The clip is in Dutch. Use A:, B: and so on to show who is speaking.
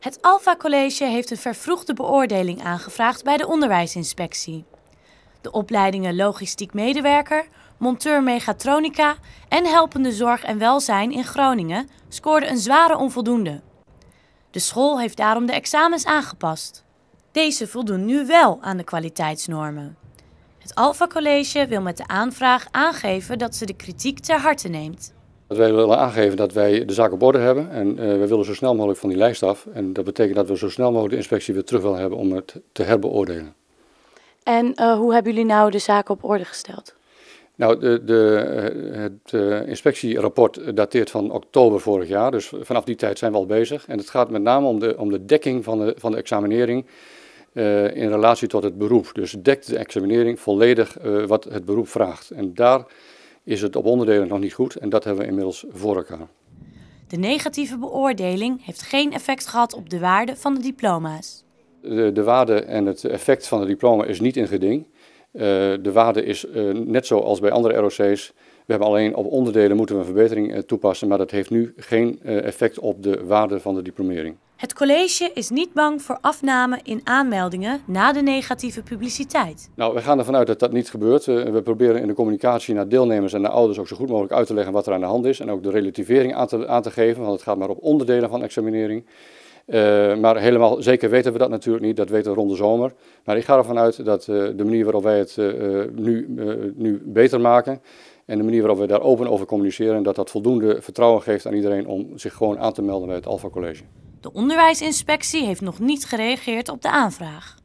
A: Het Alfa College heeft een vervroegde beoordeling aangevraagd bij de onderwijsinspectie. De opleidingen logistiek medewerker, monteur mechatronica en helpende zorg en welzijn in Groningen scoorden een zware onvoldoende. De school heeft daarom de examens aangepast. Deze voldoen nu wel aan de kwaliteitsnormen. Het Alfa College wil met de aanvraag aangeven dat ze de kritiek ter harte neemt.
B: Dat wij willen aangeven dat wij de zaak op orde hebben en eh, we willen zo snel mogelijk van die lijst af. En dat betekent dat we zo snel mogelijk de inspectie weer terug willen hebben om het te herbeoordelen.
A: En eh, hoe hebben jullie nou de zaak op orde gesteld?
B: Nou, de, de, eh, het uh, inspectierapport dateert van oktober vorig jaar, dus vanaf die tijd zijn we al bezig. En het gaat met name om de, om de dekking van de, van de examinering in relatie tot het beroep. Dus dekt de examinering volledig wat het beroep vraagt. En daar is het op onderdelen nog niet goed en dat hebben we inmiddels voor elkaar.
A: De negatieve beoordeling heeft geen effect gehad op de waarde van de diploma's.
B: De, de waarde en het effect van de diploma is niet in geding. Eh, de waarde is uh, net zoals bij andere ROC's. We hebben alleen op onderdelen moeten we een verbetering eh, toepassen, maar dat heeft nu geen effect op de waarde van de diplomering.
A: Het college is niet bang voor afname in aanmeldingen na de negatieve publiciteit.
B: Nou, we gaan ervan uit dat dat niet gebeurt. We proberen in de communicatie naar deelnemers en naar ouders ook zo goed mogelijk uit te leggen wat er aan de hand is. En ook de relativering aan te, geven, want het gaat maar op onderdelen van examinering. Eh, maar helemaal zeker weten we dat natuurlijk niet, dat weten we rond de zomer. Maar ik ga ervan uit dat eh, de manier waarop wij het eh, nu, nu beter maken en de manier waarop we daar open over communiceren, dat dat voldoende vertrouwen geeft aan iedereen om zich gewoon aan te melden bij het Alpha College.
A: De onderwijsinspectie heeft nog niet gereageerd op de aanvraag.